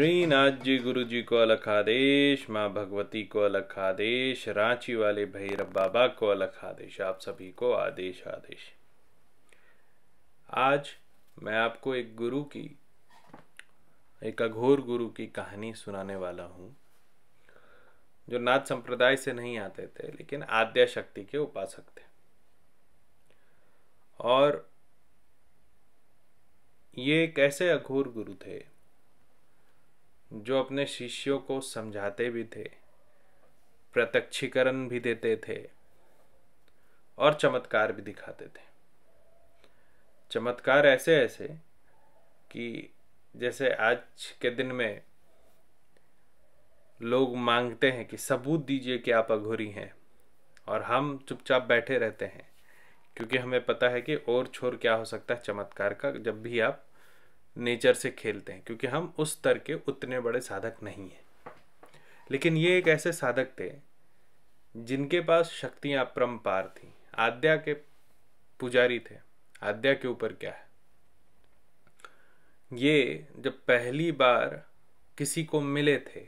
श्रीनाथ जी गुरु जी को अलग आदेश माँ भगवती को अलग आदेश रांची वाले भैरव बाबा को अलग आदेश आप सभी को आदेश आदेश आज मैं आपको एक गुरु की एक अघोर गुरु की कहानी सुनाने वाला हूँ जो नाथ संप्रदाय से नहीं आते थे लेकिन आद्या शक्ति के उपासक थे और ये कैसे अघोर गुरु थे जो अपने शिष्यों को समझाते भी थे प्रत्यक्षीकरण भी देते थे और चमत्कार भी दिखाते थे चमत्कार ऐसे ऐसे कि जैसे आज के दिन में लोग मांगते हैं कि सबूत दीजिए कि आप अघोरी हैं और हम चुपचाप बैठे रहते हैं क्योंकि हमें पता है कि और छोर क्या हो सकता है चमत्कार का जब भी आप नेचर से खेलते हैं क्योंकि हम उस स्तर के उतने बड़े साधक नहीं हैं लेकिन ये एक ऐसे साधक थे जिनके पास शक्तियाँ परम्पार थी आद्या के पुजारी थे आद्या के ऊपर क्या है ये जब पहली बार किसी को मिले थे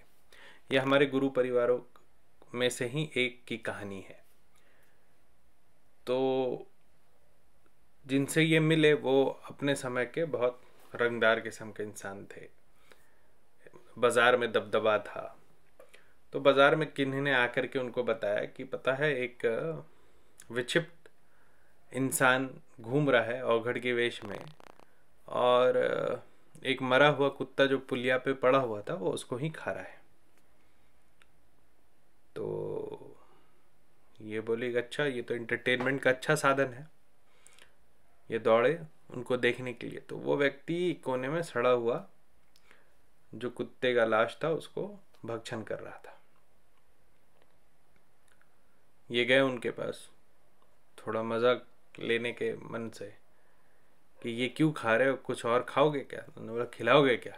ये हमारे गुरु परिवारों में से ही एक की कहानी है तो जिनसे ये मिले वो अपने समय के बहुत रंगदार किस्म के इंसान थे बाज़ार में दबदबा था तो बाज़ार में किन्हीं ने आकर के उनको बताया कि पता है एक विक्षिप्त इंसान घूम रहा है औघड़ के वेश में और एक मरा हुआ कुत्ता जो पुलिया पे पड़ा हुआ था वो उसको ही खा रहा है तो ये बोले अच्छा ये तो एंटरटेनमेंट का अच्छा साधन है ये दौड़े उनको देखने के लिए तो वो व्यक्ति कोने में सड़ा हुआ जो कुत्ते का लाश था उसको भक्षण कर रहा था ये गए उनके पास थोड़ा मजाक लेने के मन से कि ये क्यों खा रहे हो कुछ और खाओगे क्या तो उन्होंने बोला खिलाओगे क्या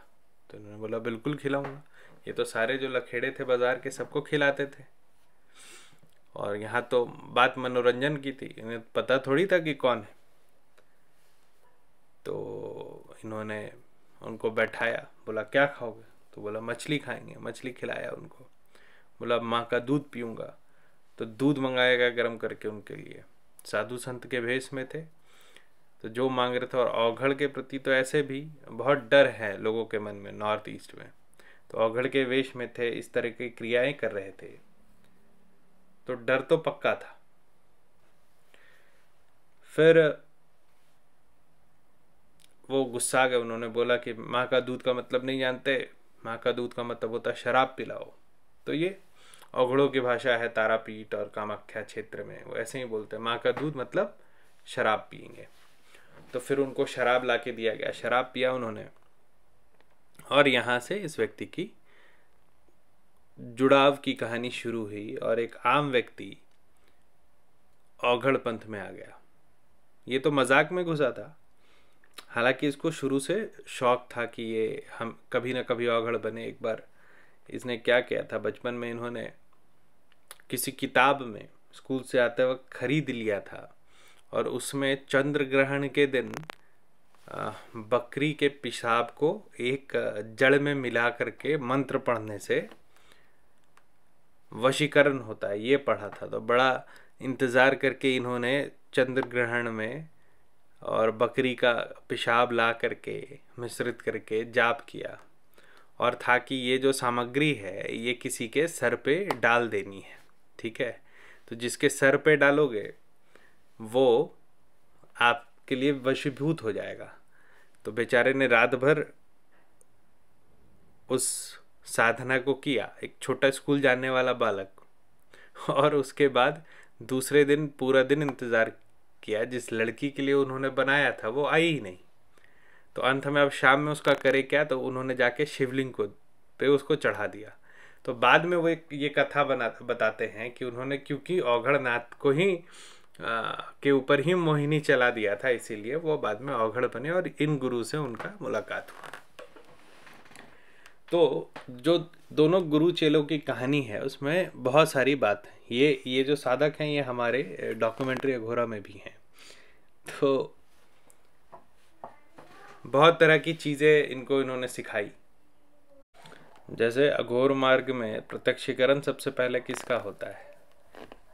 तो उन्होंने बोला बिल्कुल खिलाऊंगा ये तो सारे जो लखेड़े थे बाजार के सबको खिलाते थे और यहाँ तो बात मनोरंजन की थी इन्हें पता थोड़ी था कि कौन है तो इन्होंने उनको बैठाया बोला क्या खाओगे तो बोला मछली खाएंगे मछली खिलाया उनको बोला माँ का दूध पीऊँगा तो दूध मंगाया गया गर्म करके उनके लिए साधु संत के भेष में थे तो जो मांग रहे थे और औघड़ के प्रति तो ऐसे भी बहुत डर है लोगों के मन में नॉर्थ ईस्ट में तो औघड़ के वेश में थे इस तरह की क्रियाएं कर रहे थे तो डर तो पक्का था फिर वो गुस्सा आ गए उन्होंने बोला कि माँ का दूध का मतलब नहीं जानते माँ का दूध का मतलब होता है शराब पिलाओ तो ये अघड़ों की भाषा है तारापीठ और कामाख्या क्षेत्र में वो ऐसे ही बोलते हैं माँ का दूध मतलब शराब पियेंगे तो फिर उनको शराब ला के दिया गया शराब पिया उन्होंने और यहाँ से इस व्यक्ति की जुड़ाव की कहानी शुरू हुई और एक आम व्यक्ति औघड़ पंथ में आ गया ये तो मजाक में घुसा था हालांकि इसको शुरू से शौक था कि ये हम कभी ना कभी औघड़ बने एक बार इसने क्या किया था बचपन में इन्होंने किसी किताब में स्कूल से आते वक्त खरीद लिया था और उसमें चंद्र ग्रहण के दिन बकरी के पेशाब को एक जड़ में मिला करके मंत्र पढ़ने से वशीकरण होता है ये पढ़ा था तो बड़ा इंतज़ार करके इन्होंने चंद्र ग्रहण में और बकरी का पेशाब ला करके मिश्रित करके जाप किया और था कि ये जो सामग्री है ये किसी के सर पे डाल देनी है ठीक है तो जिसके सर पे डालोगे वो आपके लिए वशीभूत हो जाएगा तो बेचारे ने रात भर उस साधना को किया एक छोटा स्कूल जाने वाला बालक और उसके बाद दूसरे दिन पूरा दिन इंतज़ार किया जिस लड़की के लिए उन्होंने बनाया था वो आई ही नहीं तो अंत में अब शाम में उसका करे क्या तो उन्होंने जाके शिवलिंग को पे उसको चढ़ा दिया तो बाद में वो एक ये कथा बना बताते हैं कि उन्होंने क्योंकि औघड़नाथ को ही आ, के ऊपर ही मोहिनी चला दिया था इसीलिए वो बाद में औघड़ बने और इन गुरु से उनका मुलाकात हुआ तो जो दोनों गुरु चेलों की कहानी है उसमें बहुत सारी बात है ये ये जो साधक हैं ये हमारे डॉक्यूमेंट्री अघोरा में भी हैं तो बहुत तरह की चीज़ें इनको इन्होंने सिखाई जैसे अघोर मार्ग में प्रत्यक्षीकरण सबसे पहले किसका होता है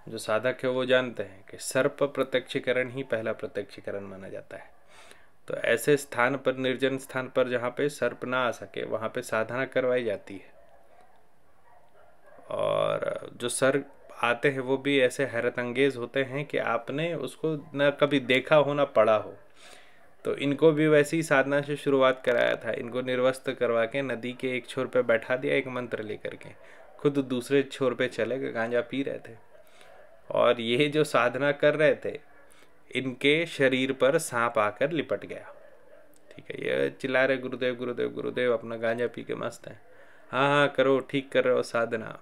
जो साधक है वो जानते हैं कि सर्प प्रत्यक्षीकरण ही पहला प्रत्यक्षीकरण माना जाता है तो ऐसे स्थान पर निर्जन स्थान पर जहाँ पे सर्प ना आ सके वहाँ पे साधना करवाई जाती है और जो सर्प आते हैं वो भी ऐसे हैरत अंगेज होते हैं कि आपने उसको ना कभी देखा हो ना पढ़ा हो तो इनको भी वैसे ही साधना से शुरुआत कराया था इनको निर्वस्त करवा के नदी के एक छोर पे बैठा दिया एक मंत्र लेकर के खुद दूसरे छोर पे चले गए गांजा पी रहे थे और ये जो साधना कर रहे थे इनके शरीर पर सांप आकर लिपट गया ठीक है ये चिल्ला रहे गुरुदेव गुरुदेव गुरुदेव अपना गांजा पी के मस्त हैं हाँ हाँ करो ठीक कर रहे हो साधना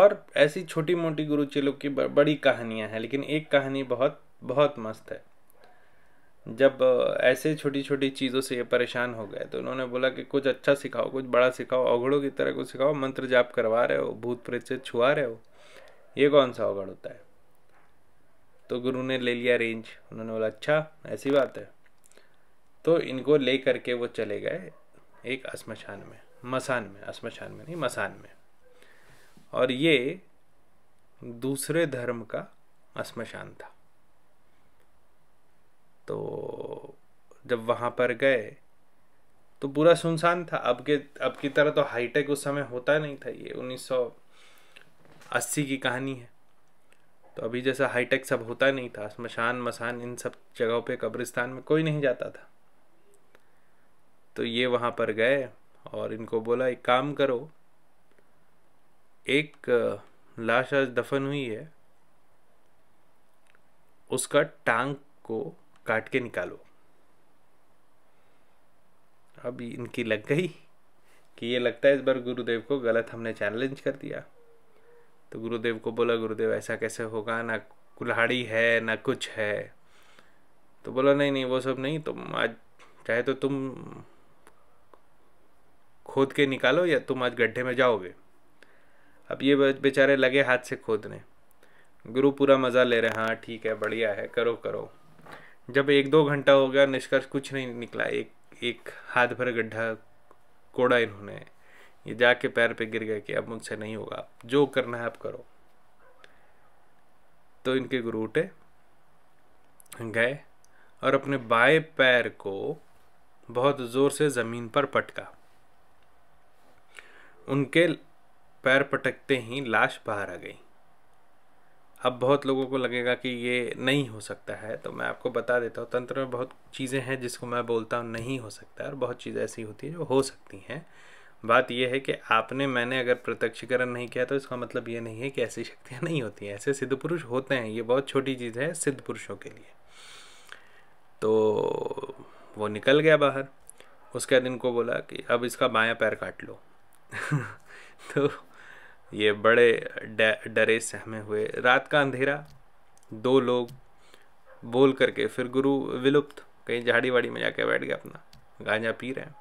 और ऐसी छोटी मोटी गुरु चेलों की बड़ी कहानियाँ हैं लेकिन एक कहानी बहुत बहुत मस्त है जब ऐसे छोटी छोटी चीज़ों से ये परेशान हो गए तो उन्होंने बोला कि कुछ अच्छा सिखाओ कुछ बड़ा सिखाओ अवगड़ों की तरह कुछ सिखाओ मंत्र जाप करवा रहे हो भूत प्रेत से छुआ रहे हो ये कौन सा अवगड़ होता है तो गुरु ने ले लिया रेंज उन्होंने बोला अच्छा ऐसी बात है तो इनको ले करके वो चले गए एक शमशान में मसान में शमशान में नहीं मसान में और ये दूसरे धर्म का स्मशान था तो जब वहाँ पर गए तो पूरा सुनसान था अब के अब की तरह तो हाईटेक उस समय होता नहीं था ये 1980 की कहानी है तो अभी जैसा हाईटेक सब होता नहीं था शमशान मसान इन सब जगहों पे कब्रिस्तान में कोई नहीं जाता था तो ये वहाँ पर गए और इनको बोला एक काम करो एक लाश आज दफन हुई है उसका टांग को काट के निकालो अब इनकी लग गई कि ये लगता है इस बार गुरुदेव को गलत हमने चैलेंज कर दिया तो गुरुदेव को बोला गुरुदेव ऐसा कैसे होगा ना कुल्हाड़ी है ना कुछ है तो बोला नहीं नहीं वो सब नहीं तुम आज चाहे तो तुम खोद के निकालो या तुम आज गड्ढे में जाओगे अब ये बेचारे लगे हाथ से खोदने गुरु पूरा मज़ा ले रहे हाँ ठीक है बढ़िया है करो करो जब एक दो घंटा हो गया निष्कर्ष कुछ नहीं निकला एक एक हाथ भर गड्ढा कोड़ा इन्होंने ये जाके पैर पे गिर गए कि अब मुझसे नहीं होगा जो करना है आप करो तो इनके गुरु उठे गए और अपने बाएं पैर को बहुत ज़ोर से ज़मीन पर पटका उनके पैर पटकते ही लाश बाहर आ गई अब बहुत लोगों को लगेगा कि ये नहीं हो सकता है तो मैं आपको बता देता हूँ तंत्र में बहुत चीज़ें हैं जिसको मैं बोलता हूँ नहीं हो सकता और बहुत चीज़ें ऐसी होती हैं जो हो सकती हैं बात यह है कि आपने मैंने अगर प्रत्यक्षीकरण नहीं किया तो इसका मतलब ये नहीं है कि ऐसी शक्तियाँ नहीं होती हैं ऐसे सिद्ध पुरुष होते हैं ये बहुत छोटी चीज़ है सिद्ध पुरुषों के लिए तो वो निकल गया बाहर उसके दिन को बोला कि अब इसका बायां पैर काट लो तो ये बड़े डरे सहमे हुए रात का अंधेरा दो लोग बोल करके फिर गुरु विलुप्त कहीं झाड़ी वाड़ी में जाके बैठ गया अपना गांजा पी रहे हैं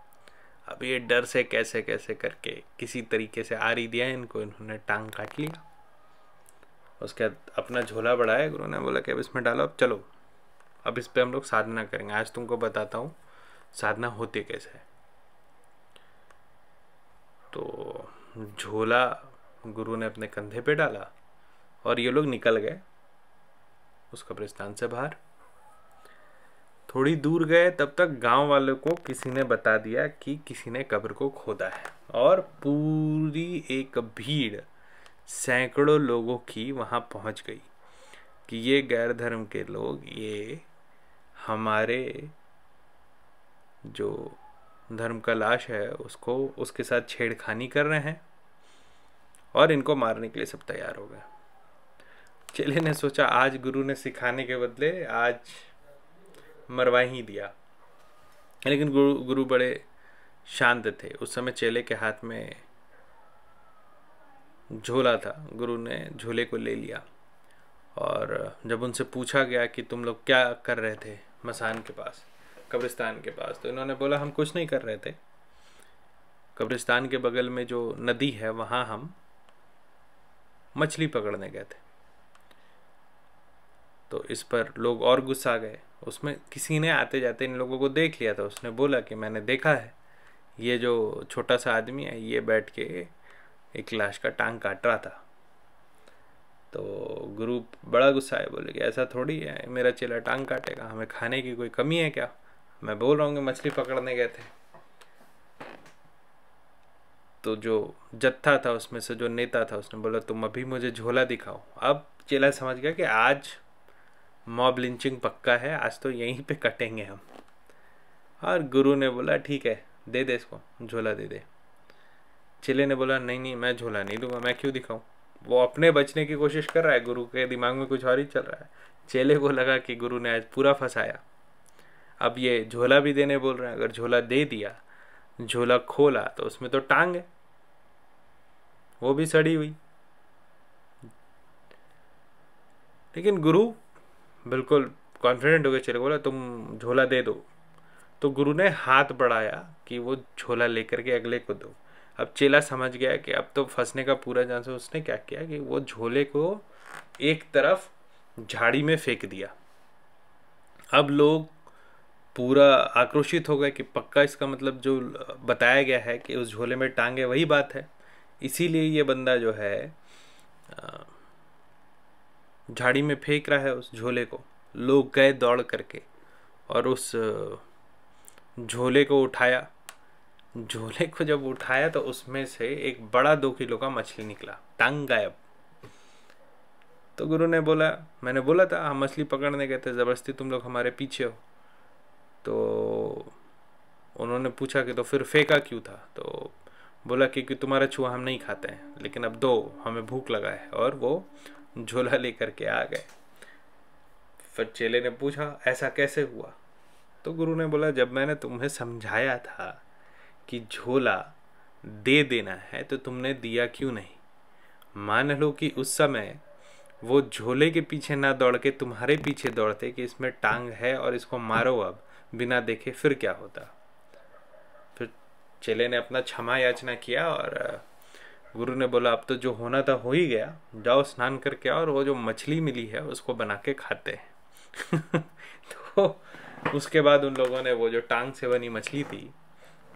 अब ये डर से कैसे कैसे करके किसी तरीके से आरी दिया इनको इन्होंने टांग काट लिया उसके बाद अपना झोला बढ़ाया गुरु ने बोला कि अब इसमें डालो अब चलो अब इस पर हम लोग साधना करेंगे आज तुमको बताता हूँ साधना होती कैसे तो झोला गुरु ने अपने कंधे पे डाला और ये लोग निकल गए उस कब्रिस्तान से बाहर थोड़ी दूर गए तब तक गांव वालों को किसी ने बता दिया कि किसी ने कब्र को खोदा है और पूरी एक भीड़ सैकड़ों लोगों की वहाँ पहुँच गई कि ये गैर धर्म के लोग ये हमारे जो धर्म का लाश है उसको उसके साथ छेड़खानी कर रहे हैं और इनको मारने के लिए सब तैयार हो गए चेले ने सोचा आज गुरु ने सिखाने के बदले आज मरवा ही दिया लेकिन गुरु गुरु बड़े शांत थे उस समय चेले के हाथ में झोला था गुरु ने झोले को ले लिया और जब उनसे पूछा गया कि तुम लोग क्या कर रहे थे मसान के पास कब्रिस्तान के पास तो इन्होंने बोला हम कुछ नहीं कर रहे थे कब्रिस्तान के बगल में जो नदी है वहाँ हम मछली पकड़ने गए थे तो इस पर लोग और गुस्सा गए उसमें किसी ने आते जाते इन लोगों को देख लिया था उसने बोला कि मैंने देखा है ये जो छोटा सा आदमी है ये बैठ के एक लाश का टांग काट रहा था तो गुरु बड़ा गुस्सा है बोले कि ऐसा थोड़ी है मेरा चेला टांग काटेगा हमें खाने की कोई कमी है क्या मैं बोल रहा हूँ कि मछली पकड़ने गए थे तो जो जत्था था उसमें से जो नेता था उसने बोला तुम अभी मुझे झोला दिखाओ अब चेला समझ गया कि आज मॉब लिंचिंग पक्का है आज तो यहीं पे कटेंगे हम और गुरु ने बोला ठीक है दे दे इसको झोला दे दे चेले ने बोला नहीं नहीं मैं झोला नहीं दूंगा मैं क्यों दिखाऊं वो अपने बचने की कोशिश कर रहा है गुरु के दिमाग में कुछ और ही चल रहा है चेले को लगा कि गुरु ने आज पूरा फंसाया अब ये झोला भी देने बोल रहे हैं अगर झोला दे दिया झोला खोला तो उसमें तो टांग है वो भी सड़ी हुई लेकिन गुरु बिल्कुल कॉन्फिडेंट गए चले बोला तुम झोला दे दो तो गुरु ने हाथ बढ़ाया कि वो झोला लेकर के अगले को दो अब चेला समझ गया कि अब तो फंसने का पूरा चांस है उसने क्या किया कि वो झोले को एक तरफ झाड़ी में फेंक दिया अब लोग पूरा आक्रोशित हो गए कि पक्का इसका मतलब जो बताया गया है कि उस झोले में टांगे वही बात है इसीलिए ये बंदा जो है झाड़ी में फेंक रहा है उस झोले को लोग गए दौड़ करके और उस झोले को उठाया झोले को जब उठाया तो उसमें से एक बड़ा दो किलो का मछली निकला टांग गायब तो गुरु ने बोला मैंने बोला था हम मछली पकड़ने गए थे ज़बरदस्ती तुम लोग हमारे पीछे हो तो उन्होंने पूछा कि तो फिर फेंका क्यों था तो बोला कि क्योंकि तुम्हारा छुआ हम नहीं खाते हैं लेकिन अब दो हमें भूख लगा है और वो झोला लेकर के आ गए फिर चेले ने पूछा ऐसा कैसे हुआ तो गुरु ने बोला जब मैंने तुम्हें समझाया था कि झोला दे देना है तो तुमने दिया क्यों नहीं मान लो कि उस समय वो झोले के पीछे ना दौड़ के तुम्हारे पीछे दौड़ते कि इसमें टांग है और इसको मारो अब बिना देखे फिर क्या होता फिर चेले ने अपना क्षमा याचना किया और गुरु ने बोला अब तो जो होना था हो ही गया जाओ स्नान करके आओ और वो जो मछली मिली है उसको बना के खाते हैं तो उसके बाद उन लोगों ने वो जो टांग से बनी मछली थी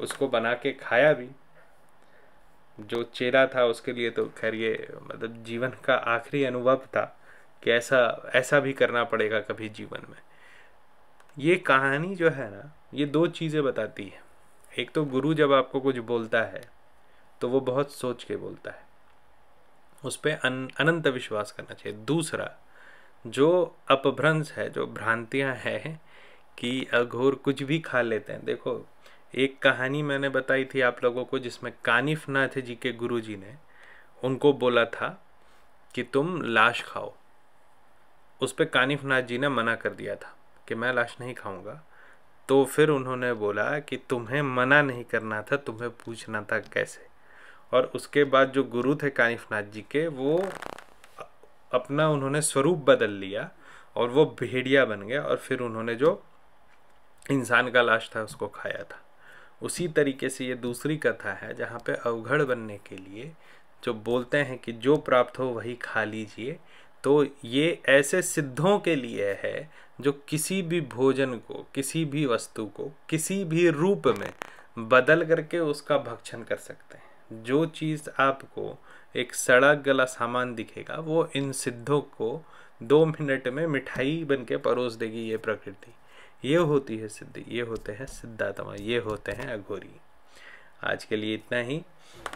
उसको बना के खाया भी जो चेला था उसके लिए तो खैर ये मतलब जीवन का आखिरी अनुभव था कि ऐसा ऐसा भी करना पड़ेगा कभी जीवन में ये कहानी जो है ना ये दो चीज़ें बताती है एक तो गुरु जब आपको कुछ बोलता है तो वो बहुत सोच के बोलता है उस पर अन, अनंत विश्वास करना चाहिए दूसरा जो अपभ्रंश है जो भ्रांतियाँ हैं कि अघोर कुछ भी खा लेते हैं देखो एक कहानी मैंने बताई थी आप लोगों को जिसमें कानिफ नाथ जी के गुरु जी ने उनको बोला था कि तुम लाश खाओ उस पर कानिफ नाथ जी ने मना कर दिया था कि मैं लाश नहीं खाऊंगा तो फिर उन्होंने बोला कि तुम्हें मना नहीं करना था तुम्हें पूछना था कैसे और उसके बाद जो गुरु थे कानिफनाथ जी के वो अपना उन्होंने स्वरूप बदल लिया और वो भेड़िया बन गया और फिर उन्होंने जो इंसान का लाश था उसको खाया था उसी तरीके से ये दूसरी कथा है जहाँ पे अवघड़ बनने के लिए जो बोलते हैं कि जो प्राप्त हो वही खा लीजिए तो ये ऐसे सिद्धों के लिए है जो किसी भी भोजन को किसी भी वस्तु को किसी भी रूप में बदल करके उसका भक्षण कर सकते हैं जो चीज़ आपको एक सड़क गला सामान दिखेगा वो इन सिद्धों को दो मिनट में मिठाई बन के परोस देगी ये प्रकृति ये होती है सिद्धि ये होते हैं सिद्धात्मा ये होते हैं अघोरी आज के लिए इतना ही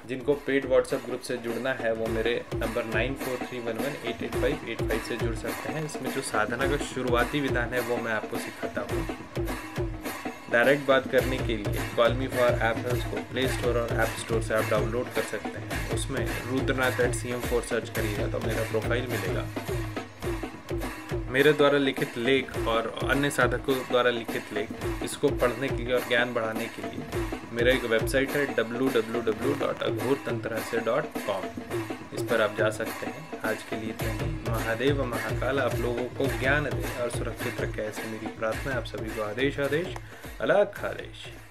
जिनको पेड व्हाट्सएप ग्रुप से जुड़ना है वो मेरे number nine four three one one eight eight five eight five से जुड़ सकते हैं इसमें जो साधना का शुरुआती विधान है वो मैं आपको सिखाता हूँ डायरेक्ट बात करने के लिए कॉलमी फॉर ऐप है उसको प्ले स्टोर और ऐप स्टोर से आप डाउनलोड कर सकते हैं उसमें Rudranath at C M four search करिएगा तो मेरा प्रोफाइल मिलेगा मेरे द्वारा लिखित लेख और अन्य साधकों द्वारा लिखित लेख इसको पढ़ने के लिए और ज्ञान बढ़ाने के लिए मेरा एक वेबसाइट है W W W dot Aghor से डॉट कॉम इस पर आप जा सकते हैं आज के लिए इतना ही महादेव महाकाल आप लोगों को ज्ञान दें और सुरक्षित रखें ऐसे मेरी प्रार्थना आप सभी को आदेश आदेश अलग आदेश